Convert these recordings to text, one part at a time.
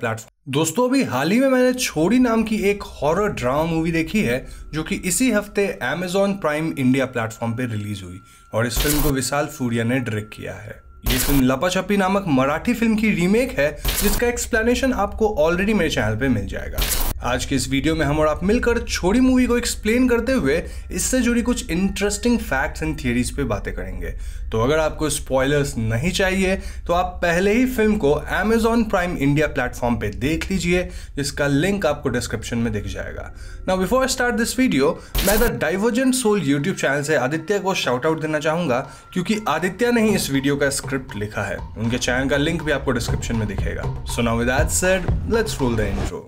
platform दोस्तों अभी हाल ही में मैंने छोड़ी नाम की एक हॉरर ड्रामा मूवी देखी है जो कि इसी हफ्ते अमेजॉन प्राइम इंडिया प्लेटफॉर्म पर रिलीज हुई और इस फिल्म को विशाल फूरिया ने डायरेक्ट किया है ये फिल्म लपाछपी नामक मराठी फिल्म की रीमेक है जिसका एक्सप्लेनेशन आपको ऑलरेडी मेरे चैनल पे मिल जाएगा आज के इस वीडियो में हम और आप मिलकर छोड़ी मूवी को एक्सप्लेन करते हुए इससे जुड़ी कुछ इंटरेस्टिंग फैक्ट्स एंड थियरीज पे बातें करेंगे तो अगर आपको स्पॉयलर्स नहीं चाहिए तो आप पहले ही फिल्म को अमेजॉन प्राइम इंडिया प्लेटफॉर्म पे देख लीजिए जिसका लिंक आपको डिस्क्रिप्शन में दिख जाएगा ना बिफोर स्टार्ट दिस वीडियो मैं the divergent soul YouTube channel से आदित्य को शाउट आउट देना चाहूंगा क्योंकि आदित्य ने ही इस वीडियो का स्क्रिप्ट लिखा है उनके चैनल का लिंक भी आपको डिस्क्रिप्शन में दिखेगा so now with that said let's roll the intro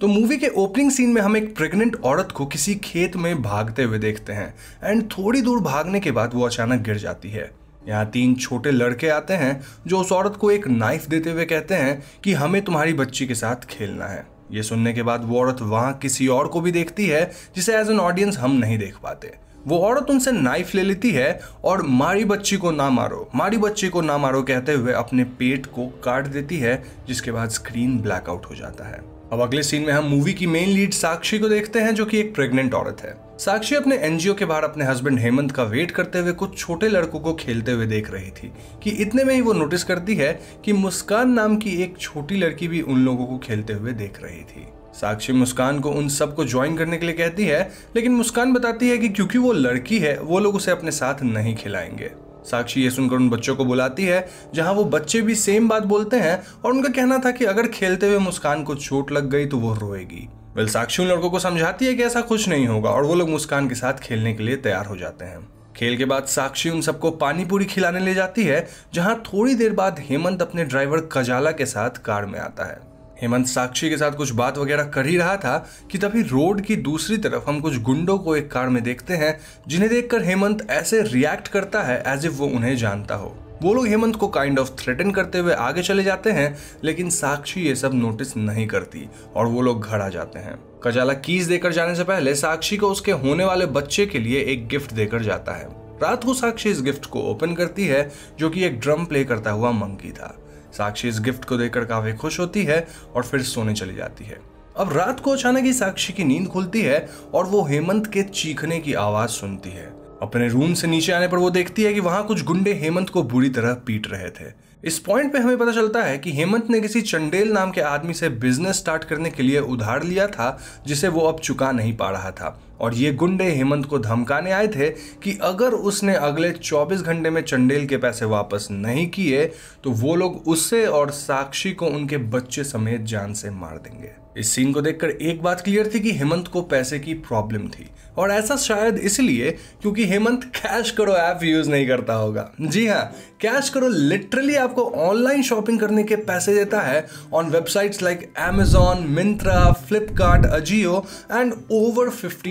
तो मूवी के ओपनिंग सीन में हम एक प्रेग्नेंट औरत को किसी खेत में भागते हुए देखते हैं एंड थोड़ी दूर भागने के बाद वो अचानक गिर जाती है यहाँ तीन छोटे लड़के आते हैं जो उस औरत को एक नाइफ देते हुए कहते हैं कि हमें तुम्हारी बच्ची के साथ खेलना है ये सुनने के बाद वो औरत वहां किसी और को भी देखती है जिसे एज एन ऑडियंस हम नहीं देख पाते वो औरत उनसे नाइफ ले लेती है और मारी बच्ची को ना मारो मारी बच्ची को ना मारो कहते हुए अपने पेट को काट देती है जिसके बाद स्क्रीन ब्लैकआउट हो जाता है अब अगले सीन में हम मूवी की मेन लीड साक्षी को देखते हैं जो कि एक प्रेग्नेंट औरत है साक्षी अपने एनजीओ के बाहर अपने हस्बैंड हेमंत का वेट करते हुए कुछ छोटे लड़कों को खेलते हुए देख रही थी कि इतने में ही वो नोटिस करती है कि मुस्कान नाम की एक छोटी लड़की भी उन लोगों को खेलते हुए देख रही थी साक्षी मुस्कान को उन सबको ज्वाइन करने के लिए कहती है लेकिन मुस्कान बताती है कि क्योंकि वो लड़की है वो लोग उसे अपने साथ नहीं खिलाएंगे साक्षी ये सुनकर उन बच्चों को बुलाती है जहां वो बच्चे भी सेम बात बोलते हैं और उनका कहना था कि अगर खेलते हुए मुस्कान को चोट लग गई तो वो रोएगी वेल साक्षी उन लड़कों को समझाती है कि ऐसा कुछ नहीं होगा और वो लोग मुस्कान के साथ खेलने के लिए तैयार हो जाते हैं खेल के बाद साक्षी उन सबको पानी पूरी खिलाने ले जाती है जहां थोड़ी देर बाद हेमंत अपने ड्राइवर कजाला के साथ कार में आता है हेमंत साक्षी के साथ कुछ बात वगैरह कर ही रहा था कि तभी रोड की दूसरी तरफ हम कुछ गुंडों को एक कार में देखते हैं जिन्हें देखकर हेमंत ऐसे रिएक्ट करता है एज इफ वो उन्हें जानता हो वो लोग हेमंत को काइंड ऑफ थ्रेटन करते हुए आगे चले जाते हैं लेकिन साक्षी ये सब नोटिस नहीं करती और वो लोग घर आ जाते हैं कजाला कीज देकर जाने से पहले साक्षी को उसके होने वाले बच्चे के लिए एक गिफ्ट देकर जाता है रात को साक्षी इस गिफ्ट को ओपन करती है जो कि एक ड्रम प्ले करता हुआ मंकी था साक्षी इस गिफ्ट को देखकर काफी खुश होती है और फिर सोने चली जाती है अब रात को अचानक ही साक्षी की नींद खुलती है और वो हेमंत के चीखने की आवाज सुनती है अपने रूम से नीचे आने पर वो देखती है कि वहां कुछ गुंडे हेमंत को बुरी तरह पीट रहे थे इस पॉइंट पे हमें पता चलता है कि हेमंत ने किसी चंडेल नाम के आदमी से बिजनेस स्टार्ट करने के लिए उधार लिया था जिसे वो अब चुका नहीं पा रहा था और ये गुंडे हेमंत को धमकाने आए थे कि अगर उसने अगले 24 घंटे में चंडेल के पैसे वापस नहीं किए तो वो लोग उसे और साक्षी को उनके बच्चे समेत जान से मार देंगे इस सीन को देखकर एक बात क्लियर थी कि हेमंत को पैसे की प्रॉब्लम थी और ऐसा शायद इसलिए क्योंकि Hemant CashKaro app use नहीं करता होगा जी हाँ कैश करो लिटरली आपको ऑनलाइन शॉपिंग करने के पैसे देता है on websites like Amazon Myntra Flipkart Ajio and over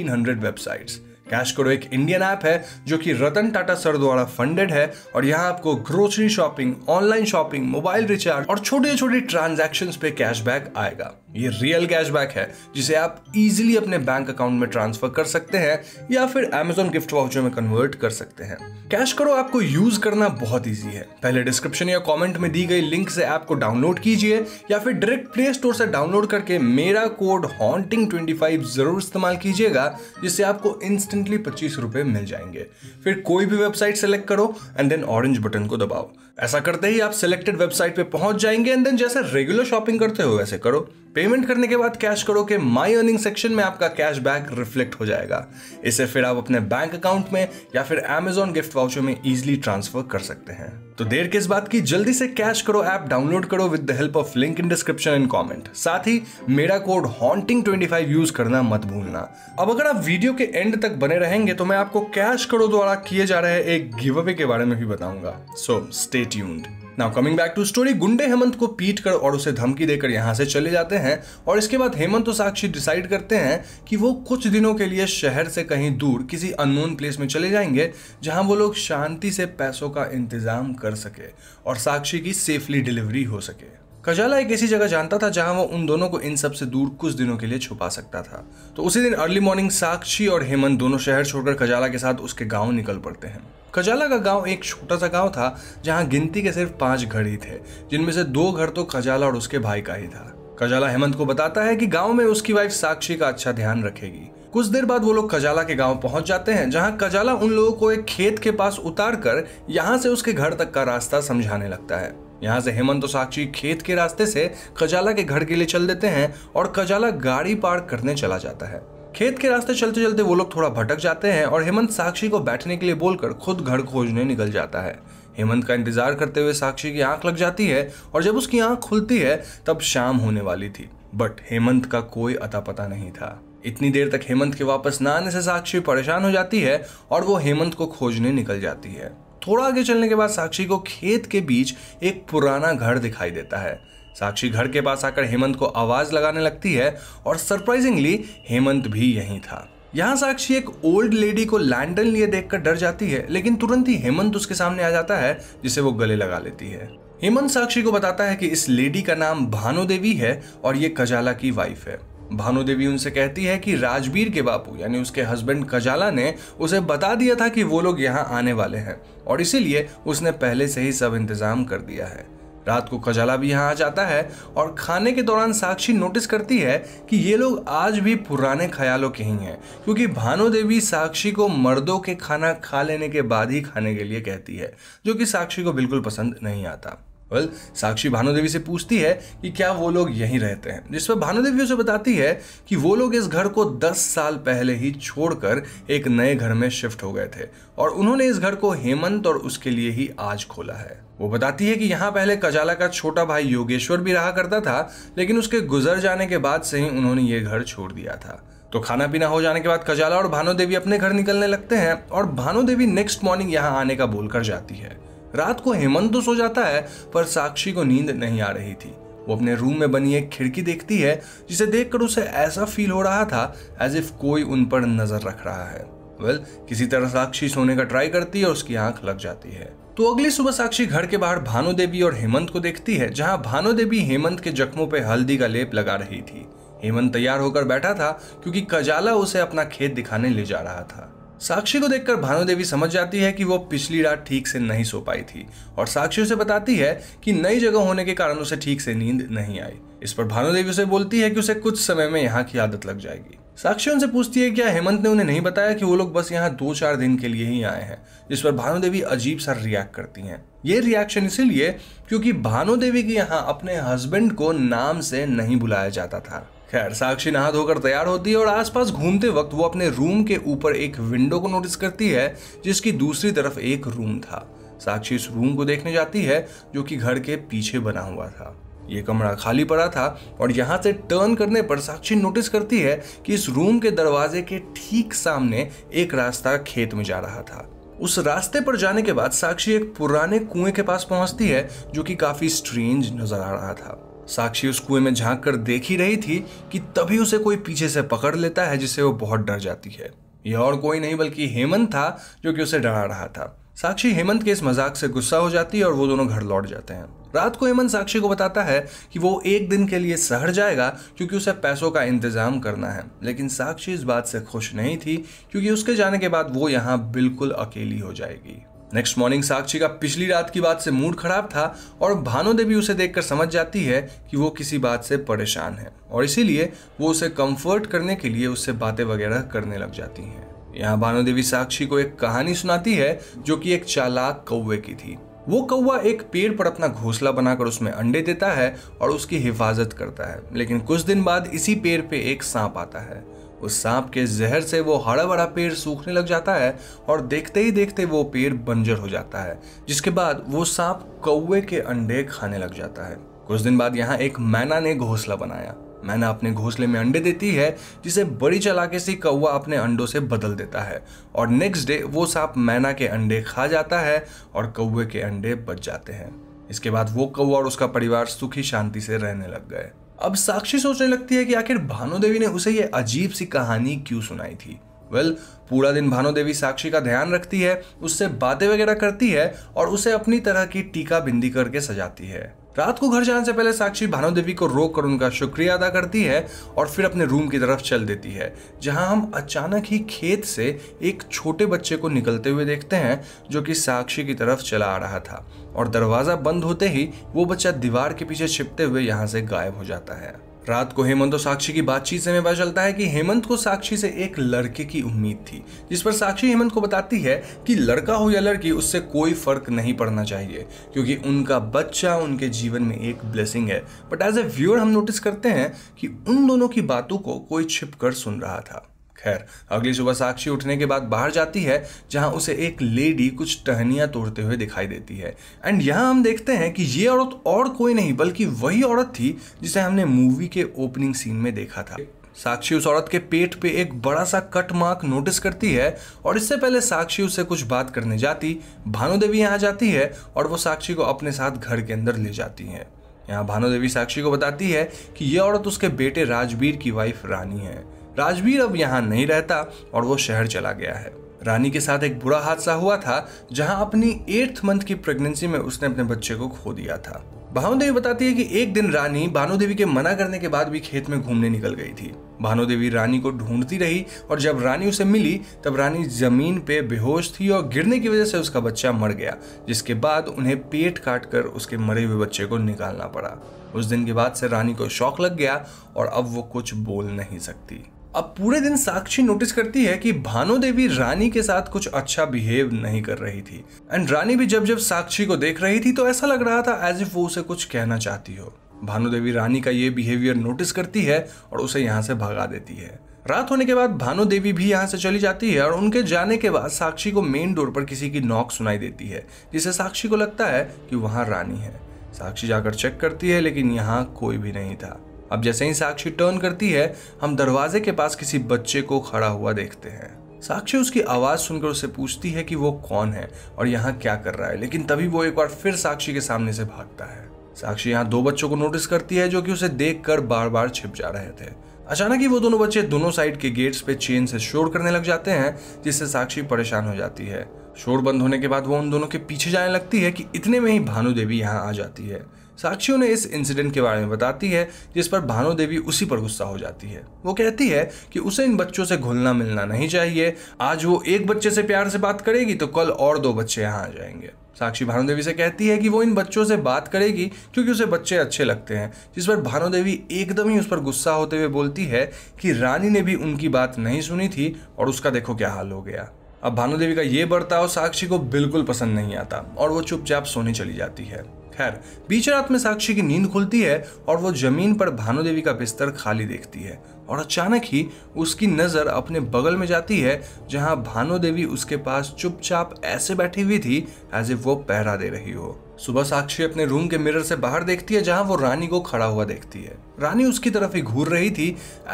hundred websites CashKaro एक इंडियन ऐप है जो कि रतन टाटा सर द्वारा फंडेड है और यहाँ आपको grocery shopping online shopping mobile recharge और छोटे छोटे ट्रांजेक्शन पे कैशबैक आएगा ये रियल कैशबैक है जिसे आप इजीली अपने बैंक अकाउंट में ट्रांसफर कर सकते हैं या फिर Amazon गिफ्ट वाउचर में कन्वर्ट कर सकते हैं कैश करो ऐप को यूज करना बहुत ईजी है पहले डिस्क्रिप्शन या कमेंट में दी गई लिंक से ऐप को डाउनलोड कीजिए या फिर डायरेक्ट प्ले स्टोर से डाउनलोड करके मेरा कोड हॉन्टिंग ट्वेंटी जरूर इस्तेमाल कीजिएगा जिससे आपको इंस्टेंटली पच्चीस मिल जाएंगे फिर कोई भी वेबसाइट सेलेक्ट करो एंड देन ऑरेंज बटन को दबाओ ऐसा करते ही आप सिलेक्टेड वेबसाइट पे पहुंच जाएंगे एंड देन जैसे रेगुलर शॉपिंग करते हो वैसे करो पेमेंट करने के बाद कैश करो के माई अर्निंग सेक्शन में आपका कैश बैक रिफ्लेक्ट हो जाएगा इसे फिर आप अपने बैंक अकाउंट में या फिर एमेजोन गिफ्ट वाउचर में इजिली ट्रांसफर कर सकते हैं तो देर किस बात की जल्दी से कैश करो ऐप डाउनलोड करो with the help of link in description and comment साथ ही मेरा कोड हॉन्टिंग ट्वेंटी यूज करना मत भूलना अब अगर आप वीडियो के एंड तक बने रहेंगे तो मैं आपको कैश करो द्वारा किए जा रहे एक गिव अवे के बारे में भी बताऊंगा so stay tuned now coming back to story गुंडे हेमंत को पीट कर और उसे धमकी देकर यहाँ से चले जाते हैं और इसके बाद हेमंत और साक्षी डिसाइड करते हैं कि वो कुछ दिनों के लिए शहर से कहीं दूर किसी अननोन प्लेस में चले जाएंगे जहाँ वो लोग शांति से पैसों का इंतजाम कर सके और साक्षी की सेफली डिलीवरी हो सके कजाला एक ऐसी जगह जानता था जहां वो उन दोनों को इन सब से दूर कुछ दिनों के लिए छुपा सकता था तो उसी दिन अर्ली मॉर्निंग साक्षी और हेमंत दोनों शहर छोड़कर कजाला के साथ उसके गांव निकल पड़ते हैं कजाला का गांव एक छोटा सा गांव था जहां गिनती के सिर्फ पांच घर ही थे जिनमें से दो घर तो कजाला और उसके भाई का ही था कजाला हेमंत को बताता है कि गांव में उसकी वाइफ साक्षी का अच्छा ध्यान रखेगी कुछ देर बाद वो लोग कजाला के गांव पहुंच जाते हैं जहां कजाला उन लोगों को एक खेत के पास उतार कर यहाँ से उसके घर तक का रास्ता समझाने लगता है यहाँ से हेमंत और साक्षी खेत के रास्ते से कजाला के घर के लिए चल देते हैं और कजाला गाड़ी पार करने चला जाता है खेत के रास्ते चलते चलते वो लोग थोड़ा भटक जाते हैं और हेमंत साक्षी को बैठने के लिए बोलकर खुद घर खोजने निकल जाता है हेमंत का इंतजार करते हुए साक्षी की आंख लग जाती है और जब उसकी आंख खुलती है तब शाम होने वाली थी बट हेमंत का कोई अता पता नहीं था इतनी देर तक हेमंत के वापस ना आने से साक्षी परेशान हो जाती है और वो हेमंत को खोजने निकल जाती है थोड़ा आगे चलने के बाद साक्षी को खेत के बीच एक पुराना घर दिखाई देता है साक्षी घर के पास आकर हेमंत को आवाज लगाने लगती है और सरप्राइजिंगली हेमंत भी यहीं था यहाँ साक्षी एक ओल्ड लेडी को लैंडन लिए देखकर डर जाती है लेकिन तुरंत ही हेमंत उसके सामने आ जाता है जिसे वो गले लगा लेती है हेमंत साक्षी को बताता है कि इस लेडी का नाम भानु देवी है और ये कजाला की वाइफ है भानु देवी उनसे कहती है कि राजबीर के बापू यानी उसके हस्बैंड कजाला ने उसे बता दिया था कि वो लोग यहाँ आने वाले हैं और इसीलिए उसने पहले से ही सब इंतजाम कर दिया है रात को कजाला भी यहाँ आ जाता है और खाने के दौरान साक्षी नोटिस करती है कि ये लोग आज भी पुराने ख्यालों के ही हैं क्योंकि भानु देवी साक्षी को मर्दों के खाना खा लेने के बाद ही खाने के लिए कहती है जो कि साक्षी को बिल्कुल पसंद नहीं आता वेल साक्षी भानुदेवी से पूछती है कि क्या वो लोग यहीं रहते हैं जिस पर भानुदेवी उसे बताती है कि वो लोग इस घर को 10 साल पहले ही छोड़कर एक नए घर में शिफ्ट हो गए थे और उन्होंने इस घर को हेमंत और उसके लिए ही आज खोला है वो बताती है कि यहाँ पहले कजाला का छोटा भाई योगेश्वर भी रहा करता था लेकिन उसके गुजर जाने के बाद से ही उन्होंने ये घर छोड़ दिया था तो खाना पीना हो जाने के बाद कजाला और भानु देवी अपने घर निकलने लगते हैं और भानु देवी नेक्स्ट मॉर्निंग यहाँ आने का बोलकर जाती है रात को हेमंत तो सो जाता है पर साक्षी को नींद नहीं आ रही थी वो अपने रूम में बनी एक खिड़की देखती है जिसे देखकर उसे ऐसा फील हो रहा था एज इफ कोई उन पर नजर रख रहा है वेल well, किसी तरह साक्षी सोने का ट्राई करती है और उसकी आंख लग जाती है तो अगली सुबह साक्षी घर के बाहर भानु देवी और हेमंत को देखती है जहां भानु देवी हेमंत के जख्मों पर हल्दी का लेप लगा रही थी हेमंत तैयार होकर बैठा था क्योंकि कजाला उसे अपना खेत दिखाने ले जा रहा था साक्षी को देखकर भानु देवी समझ जाती है कि वो पिछली रात ठीक से नहीं सो पाई थी और साक्षी उसे बताती है कि नई जगह होने के कारण उसे ठीक से नींद नहीं आई इस पर भानु देवी उसे बोलती है कि उसे कुछ समय में यहाँ की आदत लग जाएगी साक्षी उनसे पूछती है क्या हेमंत ने उन्हें नहीं बताया कि वो लोग बस यहाँ दो चार दिन के लिए ही आए हैं जिस पर भानु देवी अजीब सा रिएक्ट करती हैं ये रिएक्शन इसीलिए क्योंकि भानु देवी के यहाँ अपने हस्बैंड को नाम से नहीं बुलाया जाता था खैर साक्षी नहा धोकर तैयार होती है और आसपास घूमते वक्त वो अपने रूम के ऊपर एक विंडो को नोटिस करती है जिसकी दूसरी तरफ एक रूम था साक्षी इस रूम को देखने जाती है जो कि घर के पीछे बना हुआ था ये कमरा खाली पड़ा था और यहाँ से टर्न करने पर साक्षी नोटिस करती है कि इस रूम के दरवाजे के ठीक सामने एक रास्ता खेत में जा रहा था उस रास्ते पर जाने के बाद साक्षी एक पुराने कुएं के पास पहुंचती है जो कि काफी स्ट्रेंज नजर आ रहा था साक्षी उस कुएं में झांक कर देख ही रही थी कि तभी उसे कोई पीछे से पकड़ लेता है जिससे वो बहुत डर जाती है यह और कोई नहीं बल्कि हेमंत था जो कि उसे डरा रहा था साक्षी हेमंत के इस मजाक से गुस्सा हो जाती है और वो दोनों घर लौट जाते हैं रात को हेमंत साक्षी को बताता है कि वो एक दिन के लिए शहर जाएगा क्योंकि उसे पैसों का इंतजाम करना है लेकिन साक्षी इस बात से खुश नहीं थी क्योंकि उसके जाने के बाद वो यहाँ बिल्कुल अकेली हो जाएगी नेक्स्ट मॉर्निंग साक्षी का पिछली रात की बात से मूड खराब था और भानो देवी उसे देखकर समझ जाती है कि वो किसी बात से परेशान है और इसीलिए वो उसे कंफर्ट करने के लिए उससे बातें वगैरह करने लग जाती हैं यहाँ भानो देवी साक्षी को एक कहानी सुनाती है जो कि एक चालाक कौवे की थी वो कौवा एक पेड़ पर अपना घोंसला बनाकर उसमें अंडे देता है और उसकी हिफाजत करता है लेकिन कुछ दिन बाद इसी पेड़ पे एक सांप आता है उस सांप के जहर से वो हरा भरा पेड़ सूखने लग जाता है और देखते ही देखते वो पेड़ बंजर हो जाता है जिसके बाद वो सांप कौए के अंडे खाने लग जाता है कुछ दिन बाद यहाँ एक मैना ने घोंसला बनाया मैना अपने घोंसले में अंडे देती है जिसे बड़ी चलाके से कौवा अपने अंडों से बदल देता है और नेक्स्ट डे वो सांप मैना के अंडे खा जाता है और कौवे के अंडे बच जाते हैं इसके बाद वो कौवा और उसका परिवार सुखी शांति से रहने लग गए अब साक्षी सोचने लगती है कि आखिर भानु देवी ने उसे ये अजीब सी कहानी क्यों सुनाई थी वेल well, पूरा दिन भानु देवी साक्षी का ध्यान रखती है उससे बातें वगैरह करती है और उसे अपनी तरह की टीका बिंदी करके सजाती है रात को घर जाने से पहले साक्षी भानु देवी को रोक कर उनका शुक्रिया अदा करती है और फिर अपने रूम की तरफ चल देती है जहां हम अचानक ही खेत से एक छोटे बच्चे को निकलते हुए देखते हैं जो कि साक्षी की तरफ चला आ रहा था और दरवाज़ा बंद होते ही वो बच्चा दीवार के पीछे छिपते हुए यहाँ से गायब हो जाता है रात को हेमंत और साक्षी की बातचीत से हमें पता चलता है कि हेमंत को साक्षी से एक लड़के की उम्मीद थी जिस पर साक्षी हेमंत को बताती है कि लड़का हो या लड़की उससे कोई फर्क नहीं पड़ना चाहिए क्योंकि उनका बच्चा उनके जीवन में एक ब्लेसिंग है बट एज ए व्यूअर हम नोटिस करते हैं कि उन दोनों की बातों को कोई छिप कर सुन रहा था खैर अगली सुबह साक्षी उठने के बाद बाहर जाती है जहां उसे एक लेडी कुछ टहनियां तोड़ते हुए दिखाई देती है एंड यहां हम देखते हैं कि ये औरत और कोई नहीं बल्कि वही औरत थी जिसे हमने मूवी के ओपनिंग सीन में देखा था साक्षी उस औरत के पेट पे एक बड़ा सा कट मार्क नोटिस करती है और इससे पहले साक्षी उससे कुछ बात करने जाती भानु देवी यहाँ जाती है और वो साक्षी को अपने साथ घर के अंदर ले जाती है यहाँ भानुदेवी साक्षी को बताती है कि यह औरत उसके बेटे राजबीर की वाइफ रानी है राजवीर अब यहाँ नहीं रहता और वो शहर चला गया है रानी के साथ एक बुरा हादसा हुआ था जहां अपनी एट्थ मंथ की प्रेगनेंसी में उसने अपने बच्चे को खो दिया था भानु देवी बताती है कि एक दिन रानी भानु देवी के मना करने के बाद भी खेत में घूमने निकल गई थी भानु देवी रानी को ढूंढती रही और जब रानी उसे मिली तब रानी जमीन पे बेहोश थी और गिरने की वजह से उसका बच्चा मर गया जिसके बाद उन्हें पेट काट कर उसके मरे हुए बच्चे को निकालना पड़ा उस दिन के बाद से रानी को शौक लग गया और अब वो कुछ बोल नहीं सकती अब पूरे दिन साक्षी नोटिस करती है कि भानु देवी रानी के साथ कुछ अच्छा बिहेव नहीं कर रही थी एंड रानी भी जब जब साक्षी को देख रही थी तो ऐसा लग रहा था एज इफ वो उसे कुछ कहना चाहती हो भानु देवी रानी का ये बिहेवियर नोटिस करती है और उसे यहाँ से भगा देती है रात होने के बाद भानु देवी भी यहाँ से चली जाती है और उनके जाने के बाद साक्षी को मेन डोर पर किसी की नॉक सुनाई देती है जिसे साक्षी को लगता है कि वहाँ रानी है साक्षी जाकर चेक करती है लेकिन यहाँ कोई भी नहीं था अब जैसे ही साक्षी टर्न करती है हम दरवाजे के पास किसी बच्चे को खड़ा हुआ देखते हैं साक्षी उसकी आवाज़ सुनकर उससे पूछती है कि वो कौन है और यहाँ क्या कर रहा है लेकिन तभी वो एक बार फिर साक्षी के सामने से भागता है साक्षी यहाँ दो बच्चों को नोटिस करती है जो कि उसे देखकर बार बार छिप जा रहे थे अचानक ही वो दोनों बच्चे दोनों साइड के गेट्स पे चेन से शोर करने लग जाते हैं जिससे साक्षी परेशान हो जाती है शोर बंद होने के बाद वो उन दोनों के पीछे जाने लगती है कि इतने में ही भानु देवी यहाँ आ जाती है साक्षियों ने इस इंसिडेंट के बारे में बताती है जिस पर भानु देवी उसी पर गुस्सा हो जाती है वो कहती है कि उसे इन बच्चों से घुलना मिलना नहीं चाहिए आज वो एक बच्चे से प्यार से बात करेगी तो कल और दो बच्चे यहाँ आ जाएंगे साक्षी भानुदेवी से कहती है कि वो इन बच्चों से बात करेगी क्योंकि उसे बच्चे अच्छे लगते हैं जिस पर भानुदेवी एकदम ही उस पर गुस्सा होते हुए बोलती है कि रानी ने भी उनकी बात नहीं सुनी थी और उसका देखो क्या हाल हो गया अब भानुदेवी का ये बर्ताव साक्षी को बिल्कुल पसंद नहीं आता और वो चुपचाप सोने चली जाती है खैर बीच रात में साक्षी की नींद खुलती है और वो जमीन पर देवी का बिस्तर खाली देखती है और अचानक ही उसकी नज़र अपने बगल में जाती है जहां देवी उसके पास चुपचाप ऐसे बैठी हुई थी एज ए वो पहरा दे रही हो सुबह साक्षी अपने रूम के मिरर से बाहर देखती है जहां वो रानी को खड़ा हुआ देखती है रानी उसकी तरफ ही घूर रही थी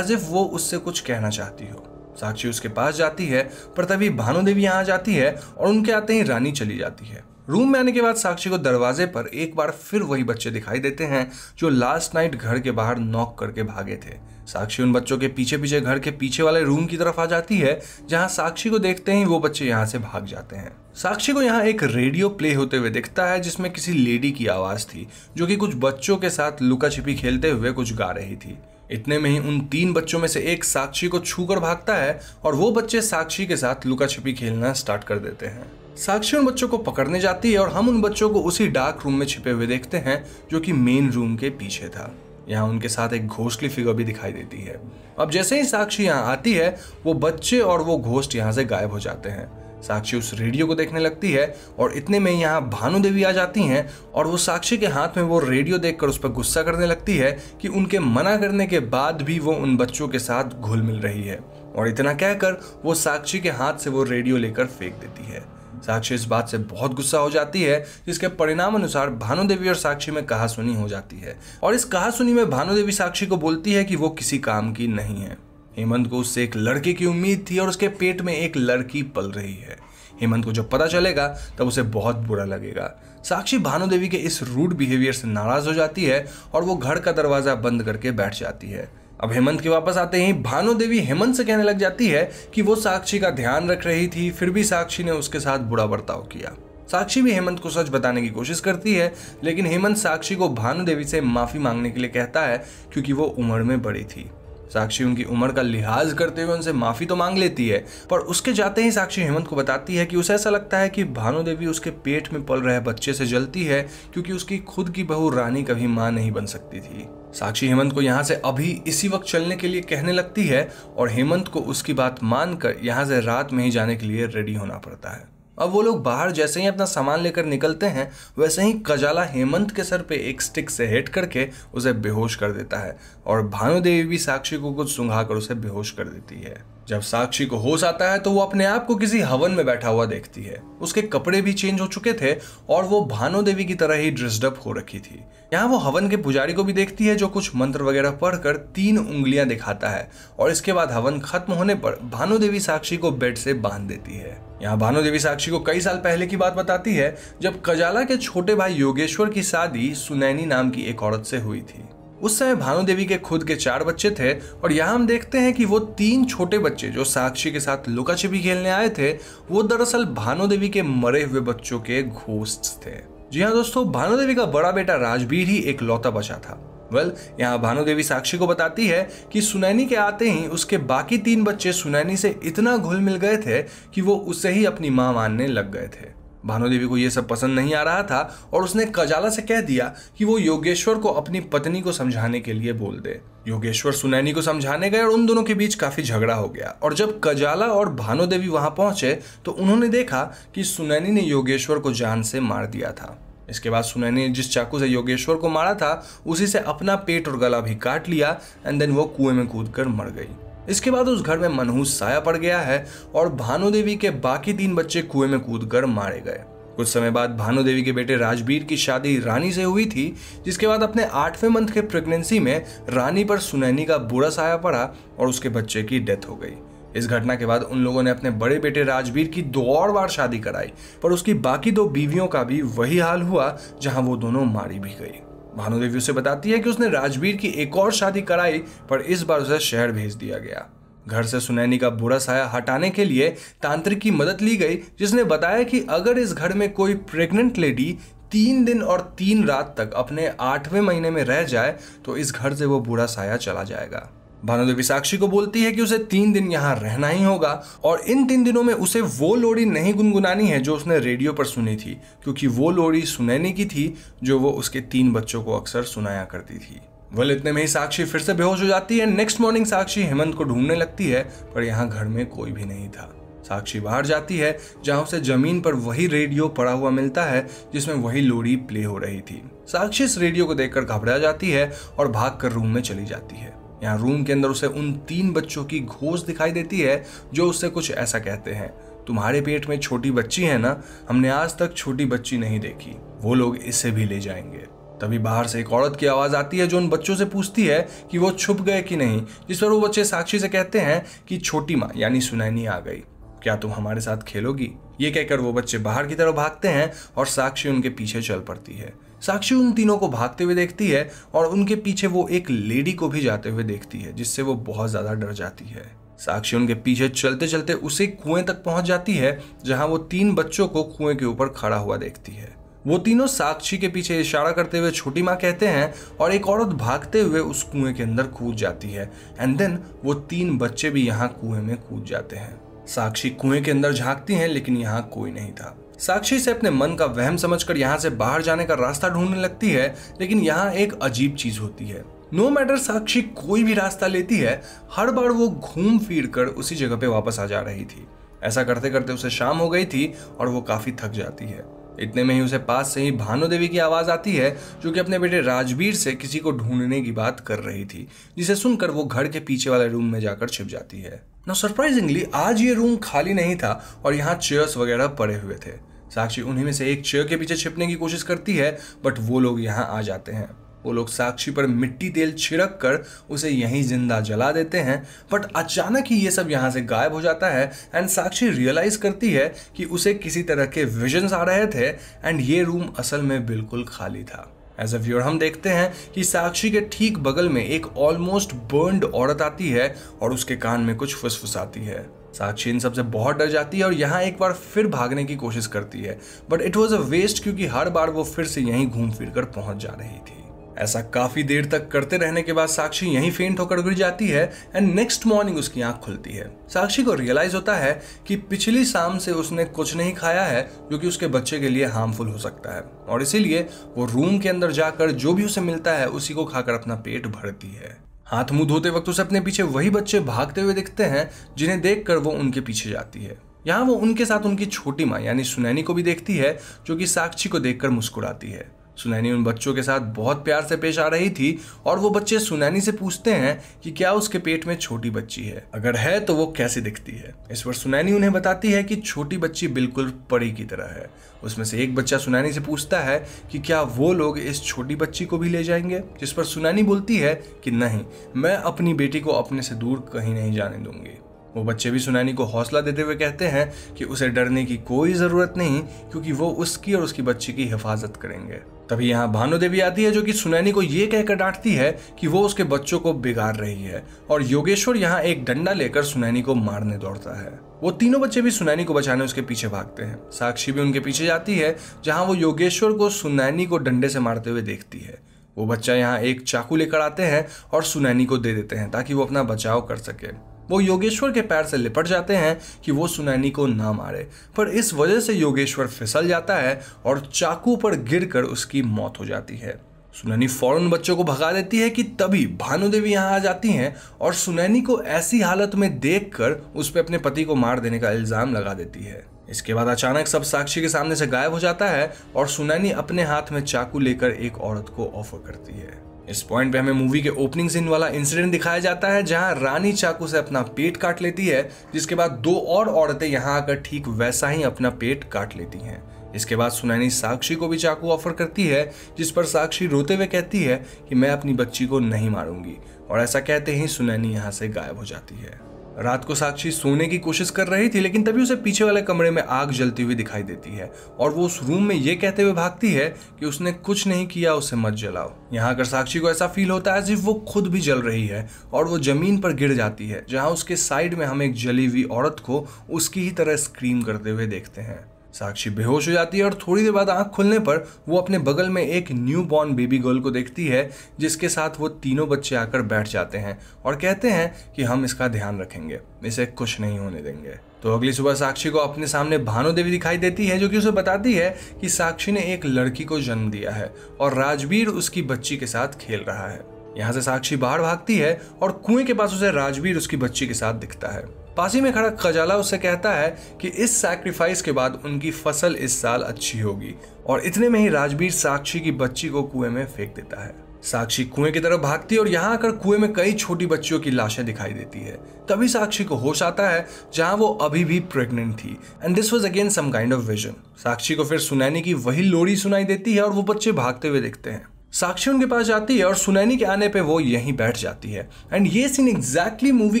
एज इफ वो उससे कुछ कहना चाहती हो साक्षी उसके पास जाती है पर तभी भानुदेवी यहाँ जाती है और उनके आते ही रानी चली जाती है रूम में आने के बाद साक्षी को दरवाजे पर एक बार फिर वही बच्चे दिखाई देते हैं जो लास्ट नाइट घर के बाहर नॉक करके भागे थे साक्षी उन बच्चों के पीछे पीछे घर के पीछे वाले रूम की तरफ आ जाती है जहां साक्षी को देखते ही वो बच्चे यहाँ से भाग जाते हैं साक्षी को यहाँ एक रेडियो प्ले होते हुए दिखता है जिसमें किसी लेडी की आवाज़ थी जो कि कुछ बच्चों के साथ लुका छिपी खेलते हुए कुछ गा रही थी इतने में ही उन तीन बच्चों में से एक साक्षी को छूकर भागता है और वो बच्चे साक्षी के साथ लुका छिपी खेलना स्टार्ट कर देते हैं साक्षी उन बच्चों को पकड़ने जाती है और हम उन बच्चों को उसी डार्क रूम में छिपे हुए देखते हैं जो कि मेन रूम के पीछे था यहाँ उनके साथ एक घोस्टली फिगर भी दिखाई देती है अब जैसे ही साक्षी यहाँ आती है वो बच्चे और वो घोस्ट यहाँ से गायब हो जाते हैं साक्षी उस रेडियो को देखने लगती है और इतने में यहाँ भानु देवी आ जाती हैं और वो साक्षी के हाथ में वो रेडियो देखकर उस पर गुस्सा करने लगती है कि उनके मना करने के बाद भी वो उन बच्चों के साथ घुल मिल रही है और इतना कहकर वो साक्षी के हाथ से वो रेडियो लेकर फेंक देती है साक्षी इस बात से बहुत गुस्सा हो जाती है जिसके परिणाम अनुसार भानु देवी और साक्षी में कहा सुनी हो जाती है और इस कहा सुनी में भानु देवी साक्षी को बोलती है कि वो किसी काम की नहीं है हेमंत को उससे एक लड़के की उम्मीद थी और उसके पेट में एक लड़की पल रही है हेमंत को जब पता चलेगा तब उसे बहुत बुरा लगेगा साक्षी भानु देवी के इस रूड बिहेवियर से नाराज हो जाती है और वो घर का दरवाज़ा बंद करके बैठ जाती है अब हेमंत के वापस आते ही भानु देवी हेमंत से कहने लग जाती है कि वो साक्षी का ध्यान रख रही थी फिर भी साक्षी ने उसके साथ बुरा बर्ताव किया साक्षी भी हेमंत को सच बताने की कोशिश करती है लेकिन हेमंत साक्षी को भानु देवी से माफी मांगने के लिए कहता है क्योंकि वो उम्र में बड़ी थी साक्षी उनकी उम्र का लिहाज करते हुए उनसे माफी तो मांग लेती है पर उसके जाते ही साक्षी हेमंत को बताती है कि उसे ऐसा लगता है कि भानु देवी उसके पेट में पल रहे बच्चे से जलती है क्योंकि उसकी खुद की बहू रानी कभी माँ नहीं बन सकती थी साक्षी हेमंत को यहाँ से अभी इसी वक्त चलने के लिए कहने लगती है और हेमंत को उसकी बात मानकर यहाँ से रात में ही जाने के लिए रेडी होना पड़ता है अब वो लोग बाहर जैसे ही अपना सामान लेकर निकलते हैं वैसे ही कजाला हेमंत के सर पे एक स्टिक से हिट करके उसे बेहोश कर देता है और भानुदेवी भी साक्षी को कुछ सुंघा कर उसे बेहोश कर देती है जब साक्षी को होश आता है तो वो अपने आप को किसी हवन में बैठा हुआ देखती है उसके कपड़े भी चेंज हो चुके थे और वो भानो देवी की तरह ही ड्रेस्डअप हो रखी थी यहाँ वो हवन के पुजारी को भी देखती है जो कुछ मंत्र वगैरह पढ़कर तीन उंगलियां दिखाता है और इसके बाद हवन खत्म होने पर भानु देवी साक्षी को बेड से बांध देती है यहाँ भानु देवी साक्षी को कई साल पहले की बात बताती है जब कजाला के छोटे भाई योगेश्वर की शादी सुनैनी नाम की एक औरत से हुई थी उस समय भानु देवी के खुद के चार बच्चे थे और यहाँ हम देखते हैं कि वो तीन छोटे बच्चे जो साक्षी के साथ लुका खेलने आए थे वो दरअसल भानु देवी के मरे हुए बच्चों के घोष्ट थे जी हाँ दोस्तों भानुदेवी का बड़ा बेटा राजबीर ही एक लौता बचा था वेल यहाँ यहाँ भानुदेवी साक्षी को बताती है कि सुनैनी के आते ही उसके बाकी तीन बच्चे सुनैनी से इतना घुल मिल गए थे कि वो उसे ही अपनी माँ मानने लग गए थे भानु देवी को ये सब पसंद नहीं आ रहा था और उसने कजाला से कह दिया कि वो योगेश्वर को अपनी पत्नी को समझाने के लिए बोल दे योगेश्वर सुनैनी को समझाने गए और उन दोनों के बीच काफी झगड़ा हो गया और जब कजाला और भानु देवी वहां पहुंचे तो उन्होंने देखा कि सुनैनी ने योगेश्वर को जान से मार दिया था इसके बाद सुनैनी ने जिस चाकू से योगेश्वर को मारा था उसी से अपना पेट और गला भी काट लिया एंड देन वो कुएं में कूद कर मर गई इसके बाद उस घर में मनहूस साया पड़ गया है और भानु देवी के बाकी तीन बच्चे कुएं में कूद कर मारे गए कुछ समय बाद भानु देवी के बेटे राजबीर की शादी रानी से हुई थी जिसके बाद अपने आठवें मंथ के प्रेगनेंसी में रानी पर सुनैनी का बुरा साया पड़ा और उसके बच्चे की डेथ हो गई इस घटना के बाद उन लोगों ने अपने बड़े बेटे राजबीर की दो और बार शादी कराई पर उसकी बाकी दो बीवियों का भी वही हाल हुआ जहां वो दोनों मारी भी गई भानुदेवी उसे बताती है कि उसने राजवीर की एक और शादी कराई पर इस बार उसे शहर भेज दिया गया घर से सुनैनी का बुरा साया हटाने के लिए तांत्रिक की मदद ली गई जिसने बताया कि अगर इस घर में कोई प्रेग्नेंट लेडी तीन दिन और तीन रात तक अपने आठवें महीने में रह जाए तो इस घर से वो बुरा साया चला जाएगा भानुदेवी साक्षी को बोलती है कि उसे तीन दिन यहाँ रहना ही होगा और इन तीन दिनों में उसे वो लोड़ी नहीं गुनगुनानी है जो उसने रेडियो पर सुनी थी क्योंकि वो लोड़ी सुनैने की थी जो वो उसके तीन बच्चों को अक्सर सुनाया करती थी वल इतने में ही साक्षी फिर से बेहोश हो जाती है नेक्स्ट मॉर्निंग साक्षी हेमंत को ढूंढने लगती है पर यहाँ घर में कोई भी नहीं था साक्षी बाहर जाती है जहां उसे जमीन पर वही रेडियो पड़ा हुआ मिलता है जिसमें वही लोड़ी प्ले हो रही थी साक्षी इस रेडियो को देखकर घबरा जाती है और भागकर रूम में चली जाती है यहाँ रूम के अंदर उसे उन तीन बच्चों की घोष दिखाई देती है जो उससे कुछ ऐसा कहते हैं तुम्हारे पेट में छोटी बच्ची है ना हमने आज तक छोटी बच्ची नहीं देखी वो लोग इसे भी ले जाएंगे तभी बाहर से एक औरत की आवाज़ आती है जो उन बच्चों से पूछती है कि वो छुप गए कि नहीं जिस पर वो बच्चे साक्षी से कहते हैं कि छोटी माँ यानी सुनैनी आ गई क्या तुम हमारे साथ खेलोगी ये कहकर वो बच्चे बाहर की तरफ भागते हैं और साक्षी उनके पीछे चल पड़ती है साक्षी उन तीनों को भागते हुए देखती है और उनके पीछे वो एक लेडी को भी जाते हुए देखती है जिससे वो बहुत ज़्यादा डर जाती है साक्षी उनके पीछे चलते चलते उसी कुएं तक पहुंच जाती है जहां वो तीन बच्चों को कुएं के ऊपर खड़ा हुआ देखती है वो तीनों साक्षी के पीछे इशारा करते हुए छोटी माँ कहते हैं और एक औरत भागते हुए उस कुएं के अंदर कूद जाती है एंड देन वो तीन बच्चे भी यहाँ कुएं में कूद जाते हैं साक्षी कुएं के अंदर झांकती हैं लेकिन यहाँ कोई नहीं था साक्षी से अपने मन का वहम समझकर यहाँ से बाहर जाने का रास्ता ढूंढने लगती है लेकिन यहाँ एक अजीब चीज होती है नो no मैटर साक्षी कोई भी रास्ता लेती है हर बार वो घूम फिर कर उसी जगह पे वापस आ जा रही थी ऐसा करते करते उसे शाम हो गई थी और वो काफी थक जाती है इतने में ही उसे पास से ही भानु देवी की आवाज आती है जो कि अपने बेटे राजवीर से किसी को ढूंढने की बात कर रही थी जिसे सुनकर वो घर के पीछे वाले रूम में जाकर छिप जाती है नो सरप्राइजिंगली आज ये रूम खाली नहीं था और यहाँ चेयर्स वगैरह पड़े हुए थे साक्षी उन्हीं में से एक चेयर के पीछे छिपने की कोशिश करती है बट वो लोग यहाँ आ जाते हैं वो लोग साक्षी पर मिट्टी तेल छिड़क कर उसे यहीं जिंदा जला देते हैं बट अचानक ही ये सब यहाँ से गायब हो जाता है एंड साक्षी रियलाइज करती है कि उसे किसी तरह के विजन्स आ रहे थे एंड ये रूम असल में बिल्कुल खाली था एज ए व्यूअर हम देखते हैं कि साक्षी के ठीक बगल में एक ऑलमोस्ट बर्नड औरत आती है और उसके कान में कुछ फुसफुसाती है साक्षी इन सबसे बहुत डर जाती है और यहाँ एक बार फिर भागने की कोशिश करती है but it was a waste क्योंकि हर बार वो फिर से यहीं घूम फिर कर पहुंच जा रही थी ऐसा काफी देर तक करते रहने के बाद साक्षी यहीं फेंट होकर गिर जाती है एंड नेक्स्ट मॉर्निंग उसकी आंख खुलती है साक्षी को रियलाइज होता है कि पिछली शाम से उसने कुछ नहीं खाया है जो कि उसके बच्चे के लिए हार्मफुल हो सकता है और इसीलिए वो रूम के अंदर जाकर जो भी उसे मिलता है उसी को खाकर अपना पेट भरती है हाथ मुंह धोते वक्त उसे अपने पीछे वही बच्चे भागते हुए दिखते हैं जिन्हें देख वो उनके पीछे जाती है यहाँ वो उनके साथ उनकी छोटी माँ यानी सुनैनी को भी देखती है जो कि साक्षी को देखकर मुस्कुराती है सुनैनी उन बच्चों के साथ बहुत प्यार से पेश आ रही थी और वो बच्चे सुनैनी से पूछते हैं कि क्या उसके पेट में छोटी बच्ची है अगर है तो वो कैसी दिखती है इस पर सुनैनी उन्हें बताती है कि छोटी बच्ची बिल्कुल परी की तरह है उसमें से एक बच्चा सुनानी से पूछता है कि क्या वो लोग इस छोटी बच्ची को भी ले जाएंगे जिस पर सुनानी बोलती है कि नहीं मैं अपनी बेटी को अपने से दूर कहीं नहीं जाने दूंगी वो बच्चे भी सुनैनी को हौसला देते हुए कहते हैं कि उसे डरने की कोई ज़रूरत नहीं क्योंकि वो उसकी और उसकी बच्ची की हिफाजत करेंगे तभी यहाँ भानु देवी आती है जो कि सुनैनी को ये कहकर डांटती है कि वो उसके बच्चों को बिगाड़ रही है और योगेश्वर यहाँ एक डंडा लेकर सुनैनी को मारने दौड़ता है वो तीनों बच्चे भी सुनैनी को बचाने उसके पीछे भागते हैं साक्षी भी उनके पीछे जाती है जहाँ वो योगेश्वर को सुनैनी को डंडे से मारते हुए देखती है वो बच्चा यहाँ एक चाकू लेकर आते हैं और सुनैनी को दे देते हैं ताकि वो अपना बचाव कर सके वो योगेश्वर के पैर से लिपट जाते हैं कि वो सुनैनी को ना मारे पर इस वजह से योगेश्वर फिसल जाता है और चाकू पर गिर उसकी मौत हो जाती है सुनैनी फौरन बच्चों को भगा देती है कि तभी भानु देवी यहाँ आ जाती हैं और सुनैनी को ऐसी हालत में देखकर उस पर अपने पति को मार देने का इल्ज़ाम लगा देती है इसके बाद अचानक सब साक्षी के सामने से गायब हो जाता है और सुनैनी अपने हाथ में चाकू लेकर एक औरत को ऑफर करती है इस पॉइंट पे हमें मूवी के ओपनिंग सीन वाला इंसिडेंट दिखाया जाता है जहां रानी चाकू से अपना पेट काट लेती है जिसके बाद दो और औरतें यहां आकर ठीक वैसा ही अपना पेट काट लेती हैं इसके बाद सुनैनी साक्षी को भी चाकू ऑफर करती है जिस पर साक्षी रोते हुए कहती है कि मैं अपनी बच्ची को नहीं मारूंगी और ऐसा कहते ही सुनैनी यहाँ से गायब हो जाती है रात को साक्षी सोने की कोशिश कर रही थी लेकिन तभी उसे पीछे वाले कमरे में आग जलती हुई दिखाई देती है और वो उस रूम में ये कहते हुए भागती है कि उसने कुछ नहीं किया उसे मत जलाओ यहाँ आकर साक्षी को ऐसा फील होता है जिफ वो खुद भी जल रही है और वो जमीन पर गिर जाती है जहाँ उसके साइड में हम एक जली हुई औरत को उसकी ही तरह स्क्रीम करते हुए देखते हैं साक्षी बेहोश हो जाती है और थोड़ी देर बाद आंख खुलने पर वो अपने बगल में एक न्यू बॉर्न बेबी गर्ल को देखती है जिसके साथ वो तीनों बच्चे आकर बैठ जाते हैं और कहते हैं कि हम इसका ध्यान रखेंगे इसे कुछ नहीं होने देंगे तो अगली सुबह साक्षी को अपने सामने भानु देवी दिखाई देती है जो कि उसे बताती है कि साक्षी ने एक लड़की को जन्म दिया है और राजवीर उसकी बच्ची के साथ खेल रहा है यहाँ से साक्षी बाहर भागती है और कुएं के पास उसे राजवीर उसकी बच्ची के साथ दिखता है पासी में खड़ा खजाला उससे कहता है कि इस सैक्रिफाइस के बाद उनकी फसल इस साल अच्छी होगी और इतने में ही राजवीर साक्षी की बच्ची को कुएं में फेंक देता है साक्षी कुएं की तरफ भागती है और यहाँ आकर कुएं में कई छोटी बच्चियों की लाशें दिखाई देती है तभी साक्षी को होश आता है जहाँ वो अभी भी प्रेग्नेंट थी and this was again some kind of vision Sakshi को फिर सुनैनी की वही लोरी सुनाई देती है और वो बच्चे भागते हुए दिखते हैं साक्षी उनके पास जाती है और सुनैनी के आने पे वो यहीं बैठ जाती है एंड ये सीन एग्जैक्टली मूवी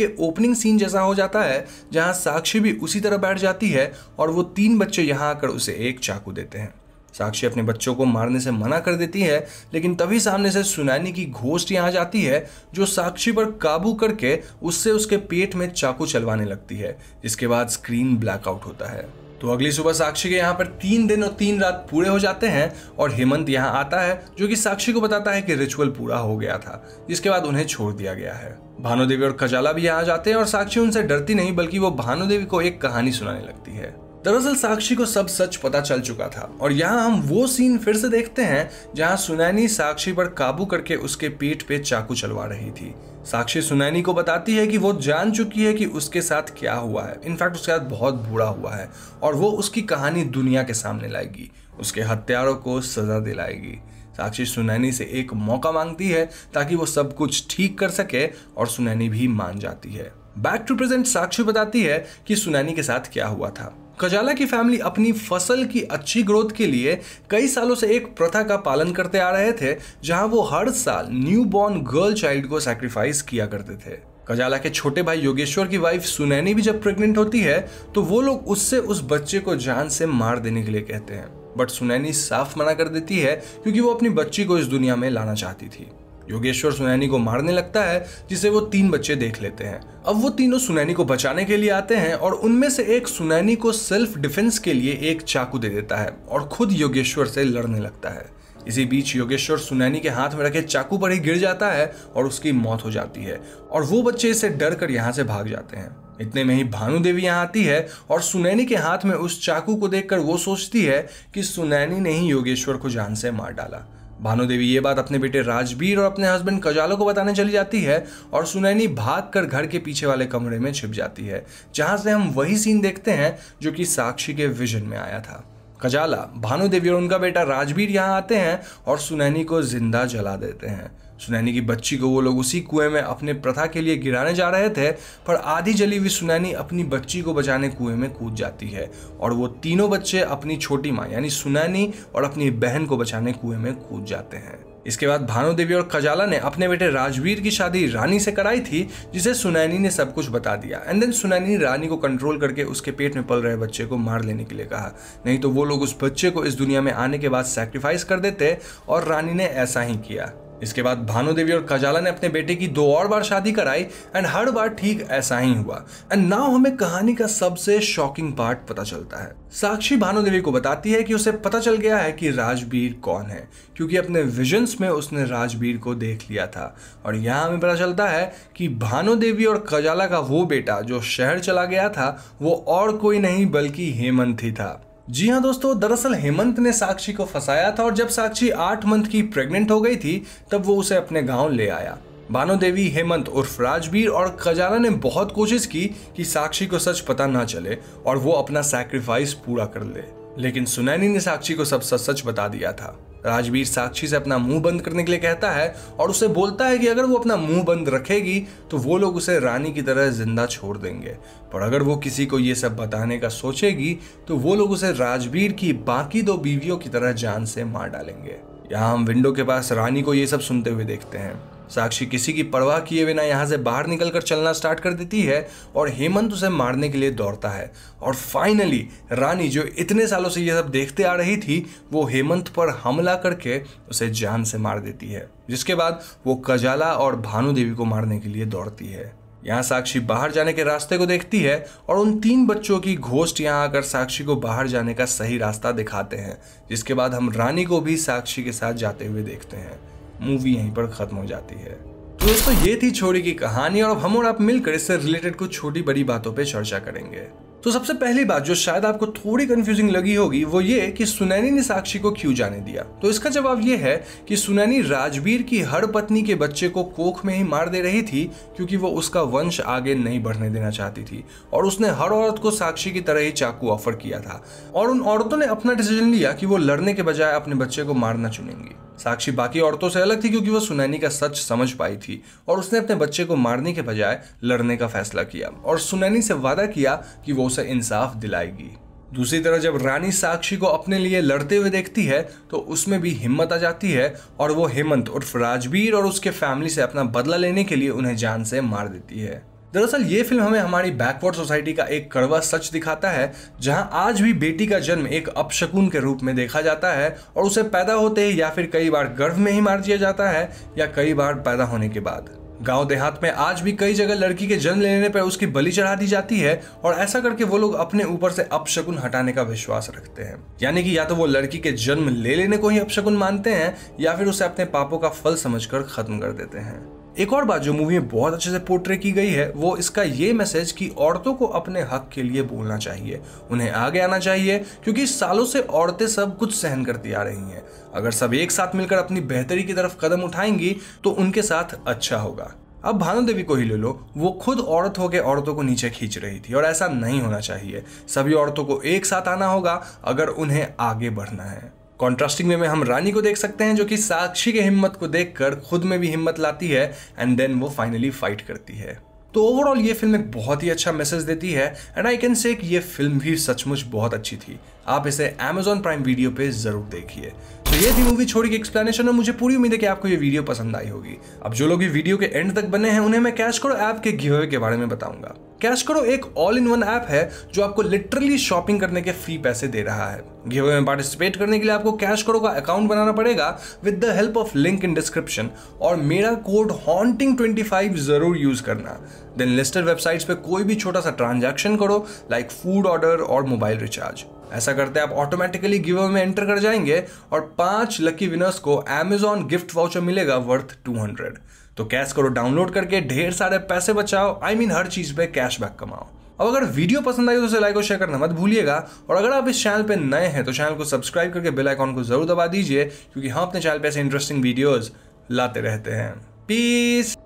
के ओपनिंग सीन जैसा हो जाता है जहाँ साक्षी भी उसी तरह बैठ जाती है और वो तीन बच्चे यहाँ आकर उसे एक चाकू देते हैं साक्षी अपने बच्चों को मारने से मना कर देती है लेकिन तभी सामने से सुनैनी की घोष्ट यहाँ जाती है जो साक्षी पर काबू करके उससे उसके पेट में चाकू चलवाने लगती है जिसके बाद स्क्रीन ब्लैकआउट होता है तो अगली सुबह साक्षी के यहाँ पर तीन दिन और तीन रात पूरे हो जाते हैं और हेमंत यहाँ आता है जो कि साक्षी को बताता है कि रिचुअल पूरा हो गया था जिसके बाद उन्हें छोड़ दिया गया है भानुदेवी और खजाला भी यहाँ जाते हैं और साक्षी उनसे डरती नहीं बल्कि वो भानुदेवी को एक कहानी सुनाने लगती है दरअसल साक्षी को सब सच पता चल चुका था और यहाँ हम वो सीन फिर से देखते हैं जहाँ सुनैनी साक्षी पर काबू करके उसके पीठ पे चाकू चलवा रही थी साक्षी सुनैनी को बताती है कि वो जान चुकी है कि उसके साथ क्या हुआ है इनफैक्ट उसके साथ बहुत बुरा हुआ है और वो उसकी कहानी दुनिया के सामने लाएगी उसके हत्यारों को सजा दिलाएगी साक्षी सुनैनी से एक मौका मांगती है ताकि वो सब कुछ ठीक कर सके और सुनैनी भी मान जाती है बैक टू प्रेजेंट साक्षी बताती है कि सुनैनी के साथ क्या हुआ था कजाला की फैमिली अपनी फसल की अच्छी ग्रोथ के लिए कई सालों से एक प्रथा का पालन करते आ रहे थे जहां वो हर साल न्यू बॉर्न गर्ल चाइल्ड को सैक्रिफाइस किया करते थे कजाला के छोटे भाई योगेश्वर की वाइफ सुनैनी भी जब प्रेग्नेंट होती है तो वो लोग उससे उस बच्चे को जान से मार देने के लिए कहते हैं बट सुनैनी साफ मना कर देती है क्योंकि वो अपनी बच्ची को इस दुनिया में लाना चाहती थी योगेश्वर सुनैनी को मारने लगता है जिसे वो तीन बच्चे देख लेते हैं अब वो तीनों सुनैनी को बचाने के लिए आते हैं और उनमें से एक सुनैनी को सेल्फ डिफेंस के लिए एक चाकू दे देता है और खुद योगेश्वर से लड़ने लगता है इसी बीच योगेश्वर सुनैनी के हाथ में रखे चाकू पर ही गिर जाता है और उसकी मौत हो जाती है और वो बच्चे इसे डर कर यहाँ से भाग जाते हैं इतने में ही भानु देवी यहाँ आती है और सुनैनी के हाथ में उस चाकू को देखकर वो सोचती है कि सुनैनी ने ही योगेश्वर को जान से मार डाला भानु देवी ये बात अपने बेटे राजबीर और अपने हस्बैंड कजालो को बताने चली जाती है और सुनैनी भाग कर घर के पीछे वाले कमरे में छिप जाती है जहां से हम वही सीन देखते हैं जो कि साक्षी के विजन में आया था कजाला भानु देवी और उनका बेटा राजबीर यहाँ आते हैं और सुनैनी को जिंदा जला देते हैं सुनैनी की बच्ची को वो लोग उसी कुएं में अपने प्रथा के लिए गिराने जा रहे थे पर आधी जली हुई सुनैनी अपनी बच्ची को बचाने कुएं में कूद जाती है और वो तीनों बच्चे अपनी छोटी माँ यानी सुनैनी और अपनी बहन को बचाने कुएं में कूद जाते हैं इसके बाद भानु देवी और खजाला ने अपने बेटे राजवीर की शादी रानी से कराई थी जिसे सुनैनी ने सब कुछ बता दिया एंड देन सुनैनी ने रानी को कंट्रोल करके उसके पेट में पल रहे बच्चे को मार लेने के लिए कहा नहीं तो वो लोग उस बच्चे को इस दुनिया में आने के बाद सेक्रीफाइस कर देते और रानी ने ऐसा ही किया इसके बाद भानु देवी और कजाला ने अपने बेटे की दो और बार शादी कराई एंड हर बार ठीक ऐसा ही हुआ एंड नाउ हमें कहानी का सबसे शॉकिंग पार्ट पता चलता है साक्षी भानु देवी को बताती है कि उसे पता चल गया है कि राजबीर कौन है क्योंकि अपने विजन्स में उसने राजबीर को देख लिया था और यहाँ हमें पता चलता है कि भानु देवी और कजाला का वो बेटा जो शहर चला गया था वो और कोई नहीं बल्कि हेमंत ही था जी हाँ दोस्तों दरअसल हेमंत ने साक्षी को फंसाया था और जब साक्षी आठ मंथ की प्रेग्नेंट हो गई थी तब वो उसे अपने गांव ले आया भानो देवी हेमंत उर्फ राजवीर और खजाना ने बहुत कोशिश की कि साक्षी को सच पता ना चले और वो अपना सैक्रिफाइस पूरा कर ले लेकिन सुनैनी ने साक्षी को सब सच सच बता दिया था राजवीर साक्षी से अपना मुंह बंद करने के लिए कहता है और उसे बोलता है कि अगर वो अपना मुंह बंद रखेगी तो वो लोग उसे रानी की तरह जिंदा छोड़ देंगे पर अगर वो किसी को ये सब बताने का सोचेगी तो वो लोग उसे राजवीर की बाकी दो बीवियों की तरह जान से मार डालेंगे यहाँ हम विंडो के पास रानी को ये सब सुनते हुए देखते हैं साक्षी किसी की परवाह किए बिना यहाँ से बाहर निकलकर चलना स्टार्ट कर देती है और हेमंत उसे मारने के लिए दौड़ता है और फाइनली रानी जो इतने सालों से यह सब देखते आ रही थी वो हेमंत पर हमला करके उसे जान से मार देती है जिसके बाद वो कजाला और भानु देवी को मारने के लिए दौड़ती है यहाँ साक्षी बाहर जाने के रास्ते को देखती है और उन तीन बच्चों की घोष्ट यहाँ आकर साक्षी को बाहर जाने का सही रास्ता दिखाते हैं जिसके बाद हम रानी को भी साक्षी के साथ जाते हुए देखते हैं मूवी यहीं पर ख़त्म हो जाती है तो दोस्तों ये थी छोरी की कहानी और अब हम और आप मिलकर इससे रिलेटेड कुछ छोटी बड़ी बातों पर चर्चा करेंगे तो सबसे पहली बात जो शायद आपको थोड़ी कंफ्यूजिंग लगी होगी वो ये कि सुनैनी ने साक्षी को क्यों जाने दिया तो इसका जवाब ये है कि सुनैनी राजवीर की हर पत्नी के बच्चे को कोख में ही मार दे रही थी क्योंकि वो उसका वंश आगे नहीं बढ़ने देना चाहती थी और उसने हर औरत को साक्षी की तरह ही चाकू ऑफर किया था और उन औरतों ने अपना डिसीजन लिया कि वो लड़ने के बजाय अपने बच्चे को मारना चुनेंगी साक्षी बाकी औरतों से अलग थी क्योंकि वो सुनैनी का सच समझ पाई थी और उसने अपने बच्चे को मारने के बजाय लड़ने का फैसला किया और सुनैनी से वादा किया कि वो उसे इंसाफ दिलाएगी दूसरी तरह जब रानी साक्षी को अपने लिए लड़ते हुए देखती है तो उसमें भी हिम्मत आ जाती है और वो हेमंत उर्फ राजबीर और उसके फैमिली से अपना बदला लेने के लिए उन्हें जान से मार देती है दरअसल ये फिल्म हमें हमारी बैकवर्ड सोसाइटी का एक कड़वा सच दिखाता है जहां आज भी बेटी का जन्म एक अपशकुन के रूप में देखा जाता है और उसे पैदा होते ही या फिर कई बार गर्भ में ही मार दिया जाता है या कई बार पैदा होने के बाद गांव देहात में आज भी कई जगह लड़की के जन्म लेने पर उसकी बलि चढ़ा दी जाती है और ऐसा करके वो लोग अपने ऊपर से अपशगुन हटाने का विश्वास रखते हैं यानी कि या तो वो लड़की के जन्म ले लेने को ही अपशगुन मानते हैं या फिर उसे अपने पापों का फल समझकर खत्म कर देते हैं एक और बात जो मूवी में बहुत अच्छे से पोर्ट्रे की गई है वो इसका ये मैसेज कि औरतों को अपने हक के लिए बोलना चाहिए उन्हें आगे आना चाहिए क्योंकि सालों से औरतें सब कुछ सहन करती आ रही हैं अगर सब एक साथ मिलकर अपनी बेहतरी की तरफ कदम उठाएंगी तो उनके साथ अच्छा होगा अब भानु देवी को ही ले लो वो खुद औरत होकर औरतों को नीचे खींच रही थी और ऐसा नहीं होना चाहिए सभी औरतों को एक साथ आना होगा अगर उन्हें आगे बढ़ना है कॉन्ट्रास्टिंग में हम रानी को देख सकते हैं जो कि साक्षी के हिम्मत को देखकर खुद में भी हिम्मत लाती है एंड देन वो फाइनली फाइट करती है तो ओवरऑल ये फिल्म एक बहुत ही अच्छा मैसेज देती है एंड आई कैन से ये फिल्म भी सचमुच बहुत अच्छी थी आप इसे अमेजॉन प्राइम वीडियो पे जरूर देखिए तो ये थी मूवी छोड़ी की एक्सप्लेनेशन और मुझे पूरी उम्मीद है कि आपको ये वीडियो पसंद आई होगी अब जो लोग वीडियो के एंड तक बने हैं उन्हें मैं कैश करो ऐप के गिवे के बारे में बताऊंगा कैश करो एक ऑल इन वन ऐप है जो आपको लिटरली शॉपिंग करने के फ्री पैसे दे रहा है गिवे में पार्टिसिपेट करने के लिए आपको कैश करो का अकाउंट बनाना पड़ेगा with the help of link in description और मेरा कोड हॉन्टिंग ट्वेंटी फाइव जरूर यूज करना देन लिस्टेड वेबसाइट्स पे कोई भी छोटा सा ट्रांजैक्शन करो लाइक फूड ऑर्डर और मोबाइल रिचार्ज ऐसा करते हैं आप ऑटोमेटिकली गिव में एंटर कर जाएंगे और पांच लकी विनर्स को एमेजॉन गिफ्ट वाउचर मिलेगा वर्थ 200 तो कैश करो डाउनलोड करके ढेर सारे पैसे बचाओ आई I मीन mean, हर चीज पे कैशबैक कमाओ अब अगर वीडियो पसंद आई तो उसे लाइक और शेयर करना मत भूलिएगा और अगर आप इस चैनल पर नए हैं तो चैनल को सब्सक्राइब करके बेल आइकॉन को जरूर दबा दीजिए क्योंकि हम अपने चैनल पर ऐसे इंटरेस्टिंग वीडियोज लाते रहते हैं पीस